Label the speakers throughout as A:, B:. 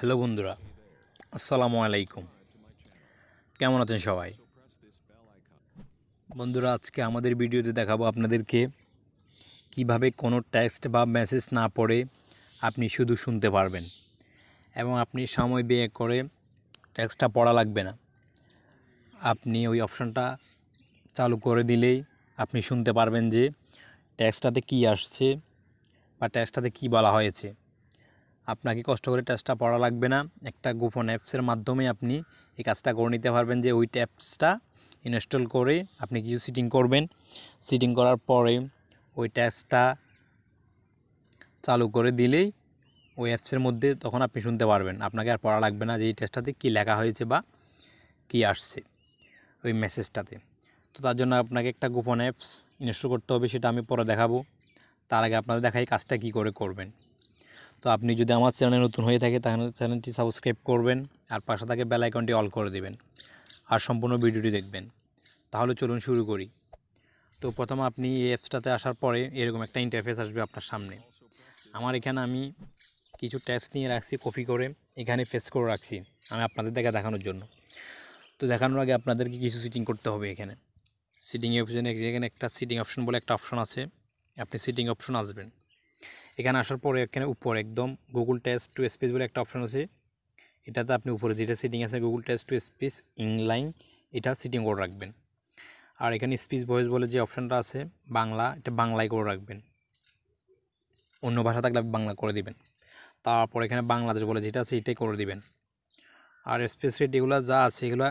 A: hello বন্ধুরা আসসালামু আলাইকুম কেমন আছেন সবাই বন্ধুরা আজকে আমাদের ভিডিওতে দেখাবো আপনাদেরকে কিভাবে কোনো টেক্সট বা মেসেজ না পড়ে আপনি শুধু শুনতে পারবেন এবং আপনি সময় ব্যয় করে টেক্সটটা পড়া লাগবে না আপনি ওই অপশানটা চালু করে দিলেই আপনি শুনতে পারবেন যে টেক্সটাতে কি আসছে বা টেক্সটাতে কি বলা হয়েছে আপনাকে কষ্ট করে টেস্টটা পড়া লাগবে না একটা গোপন অ্যাপসের মাধ্যমে আপনি এই কাজটা করে নিতে পারবেন যে ওই অ্যাপসটা ইনস্টল করে আপনি কিছু সিটিং করবেন সিটিং করার পরে ওই টেস্টটা চালু করে দিলেই ওই অ্যাপসের মধ্যে তখন আপনি শুনতে পারবেন আপনাকে আর পড়া লাগবে না যে এই টেস্টটাতে কী লেখা হয়েছে বা কি আসছে ওই মেসেজটাতে তো তার জন্য আপনাকে একটা গোপন অ্যাপস ইনস্টল করতে হবে সেটা আমি পরে দেখাবো তার আগে আপনাদের দেখাই কাজটা কি করে করবেন তো আপনি যদি আমার চ্যানেলে নতুন হয়ে থাকে তাহলে চ্যানেলটি সাবস্ক্রাইব করবেন আর পাশে থাকে বেল আইকনটি অল করে দেবেন আর সম্পূর্ণ ভিডিওটি দেখবেন তাহলে চলুন শুরু করি তো প্রথম আপনি এই অ্যাপসটাতে আসার পরে এরকম একটা ইন্টারফেস আসবে আপনার সামনে আমার এখানে আমি কিছু টেস্ট নিয়ে রাখছি কপি করে এখানে ফেস করে রাখছি আমি আপনাদের দেখা দেখানোর জন্য তো দেখানোর আগে আপনাদেরকে কিছু সিটিং করতে হবে এখানে সিটিং অপশানে এখানে একটা সিটিং অপশন বলে একটা অপশন আছে আপনি সিটিং অপশন আসবেন এখানে আসার পরে এখানে উপর একদম গুগল টেস্ট টু স্পিচ বলে একটা অপশন আছে এটাতে আপনি উপরে যেটা সিটিং আছে Google text to speech inline এটা সিটিং করে রাখবেন আর এখানে স্পিচ ভয়েস বলে যে অপশানটা আছে বাংলা এটা বাংলায় করে রাখবেন অন্য ভাষা থাকলে আপনি বাংলা করে দিবেন তারপর এখানে বাংলাদেশ বলে যেটা আছে এটাই করে দিবেন আর স্পেস রেট এগুলো যা আছে এগুলো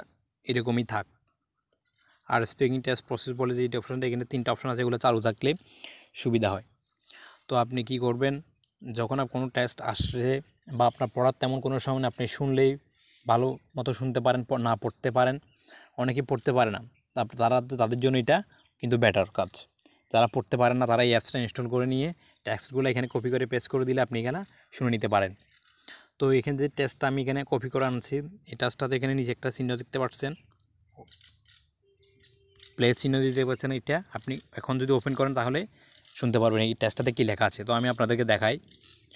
A: এরকমই থাক আর স্পিকিং টেস্ট প্রসেস বলে যে এটা অপশানটা এখানে তিনটা অপশান আছে এগুলো চালু থাকলে সুবিধা হয় তো আপনি কি করবেন যখন আপনার কোনো টেস্ট আসছে বা আপনার পড়ার তেমন কোনো সময় আপনি শুনলেই ভালো মতো শুনতে পারেন না পড়তে পারেন অনেকে পড়তে পারে না তারা তাদের জন্য এটা কিন্তু বেটার কাজ যারা পড়তে পারেন না তারা এই অ্যাপসটা ইনস্টল করে নিয়ে টেক্সটগুলো এখানে কপি করে পেস্ট করে দিলে আপনি এখানে শুনে নিতে পারেন তো এখানে যে টেস্টটা আমি এখানে কপি করে আনছি এই টেস্টটা তো এখানে নিজে একটা চিহ্ন দেখতে পাচ্ছেন প্লে চিহ্ন দিতে পারছেন এটা আপনি এখন যদি ওপেন করেন তাহলে শুনতে পারবেন এই টেস্টটাতে কি লেখা আছে তো আমি আপনাদেরকে দেখাই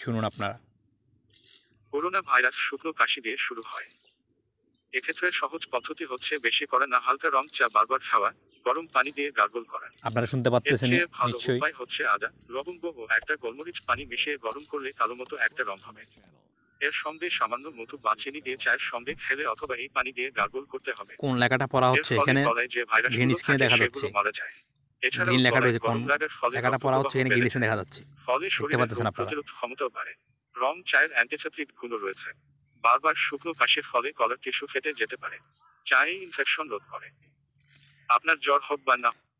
A: শুনুন আপনারা
B: করোনা ভাইরাস শুকনো কাশি দিয়ে শুরু হয় এক্ষেত্রে সহজ পদ্ধতি হচ্ছে বেশি করে না হালকা রং চা বারবার খাওয়া গরম পানি দিয়ে গার্গল করা
A: আপনারা শুনতে পাচ্ছেন নিশ্চয়ই উপায়
B: হচ্ছে আদা লবঙ্গ ও একটা গোলমরিচ পানি মিশিয়ে গরম করলে কালো মতো একটা রং হবে এর সঙ্গে সামান্য মধু বা চিনি দিয়ে চায়ের সঙ্গে খেলে অথবা এই পানি দিয়ে গার্গল করতে হবে
A: কোন লেখাটা পড়া হচ্ছে এখানে গ্রিন স্ক্রিনে দেখা যাচ্ছে মারা
B: যায় রয়েছে ফলে কলার টিস্যু ফেটে যেতে পারে চায়ে ইনফেকশন রোধ করে আপনার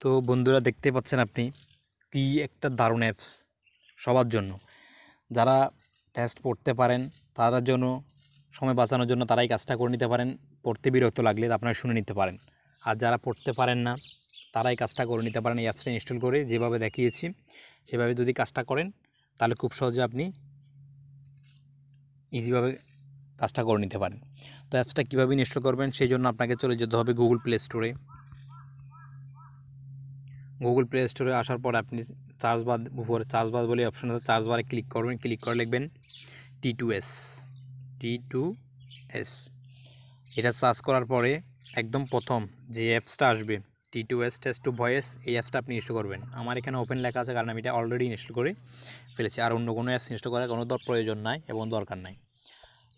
A: তো বন্ধুরা দেখতে পাচ্ছেন আপনি কি একটা দারুণ অ্যাপস সবার জন্য যারা টেস্ট পড়তে পারেন তারা জন্য সময় বাঁচানোর জন্য তারাই কাজটা করে নিতে পারেন পড়তে বিরক্ত লাগলে আপনারা শুনে নিতে পারেন আর যারা পড়তে পারেন না তারাই কাজটা করে নিতে পারেন এই অ্যাপসটা ইনস্টল করে যেভাবে দেখিয়েছি সেভাবে যদি কাজটা করেন তাহলে খুব সহজে আপনি ইজিভাবে কাজটা করে নিতে পারেন তো অ্যাপসটা কীভাবে ইনস্টল করবেন সেই জন্য আপনাকে চলে যেতে হবে গুগল প্লে স্টোরে গুগল প্লে স্টোরে আসার পর আপনি চার্জ বাদ উপরে চার্জ বাদ বলে অপশান আছে চার্জ বারে ক্লিক করবেন ক্লিক করে লিখবেন T to S T to S এটা চার্জ করার পরে একদম প্রথম যে অ্যাপসটা আসবে T to S text to voice এই অ্যাপসটা আপনি ইনস্টল করবেন আমার এখানে ওপেন লেখা আছে কারণ আমি এটা অলরেডি ইনস্টল করে ফেলেছি আর অন্য কোনো অ্যাপস ইনস্টল করার কোনো প্রয়োজন নাই এবং দরকার নাই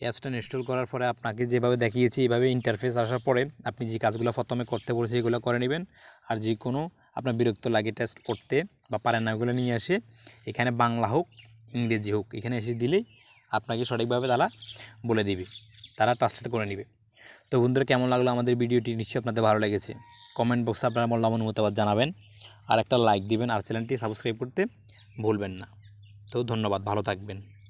A: অ্যাপসটা ইনস্টল করার পরে আপনাকে যেভাবে দেখিয়েছি এইভাবে ইন্টারফেস আসার পরে আপনি যে কাজগুলো প্রথমে করতে বলেছি এগুলো করে নেবেন আর যে কোনো আপনার বিরক্ত লাগে টেস্ট করতে বা পারেন না ওগুলো নিয়ে আসে এখানে বাংলা হোক ইংরেজি হোক এখানে এসে দিলেই আপনাকে সঠিকভাবে তারা বলে দিবে তারা ট্রান্সলেট করে নেবে তো বন্ধুরা কেমন লাগলো আমাদের ভিডিওটি নিশ্চয়ই আপনাদের ভালো লেগেছে কমেন্ট বক্সে আপনারা মন মতামত জানাবেন আর একটা লাইক
B: দিবেন আর চ্যানেলটি সাবস্ক্রাইব করতে ভুলবেন না তো ধন্যবাদ ভালো থাকবেন